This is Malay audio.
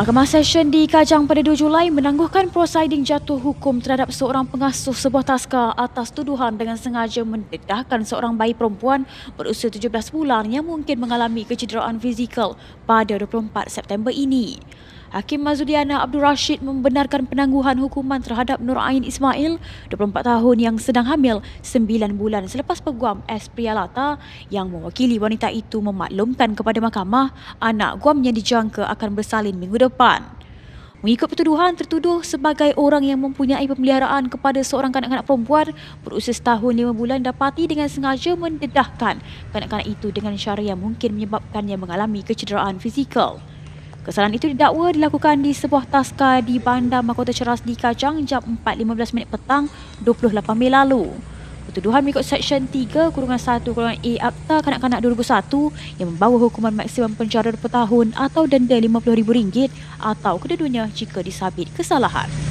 Mahkamah Session di Kajang pada 2 Julai menangguhkan prosiding jatuh hukum terhadap seorang pengasuh sebuah taska atas tuduhan dengan sengaja mendedahkan seorang bayi perempuan berusia 17 bulan yang mungkin mengalami kecederaan fizikal pada 24 September ini. Hakim Mazuliana Abdul Rashid membenarkan penangguhan hukuman terhadap Nur Ain Ismail, 24 tahun yang sedang hamil 9 bulan selepas peguam S. Priyalata yang mewakili wanita itu memaklumkan kepada mahkamah anak guamnya dijangka akan bersalin minggu depan. Mengikut pertuduhan, tertuduh sebagai orang yang mempunyai pemeliharaan kepada seorang kanak-kanak perempuan berusia setahun lima bulan dapati dengan sengaja mendedahkan kanak-kanak itu dengan syariah mungkin menyebabkannya mengalami kecederaan fizikal. Kesalahan itu didakwa dilakukan di sebuah taska di Bandar Mahkota Ceras di Kajang jam 4.15 minit petang 28 Mei lalu. Pertuduhan mengikut Seksyen 3 Kurungan 1 Kurungan A Akta Kanak-Kanak 2001 yang membawa hukuman maksimum penjara 20 tahun atau denda RM50,000 atau kedua-duanya jika disabit kesalahan.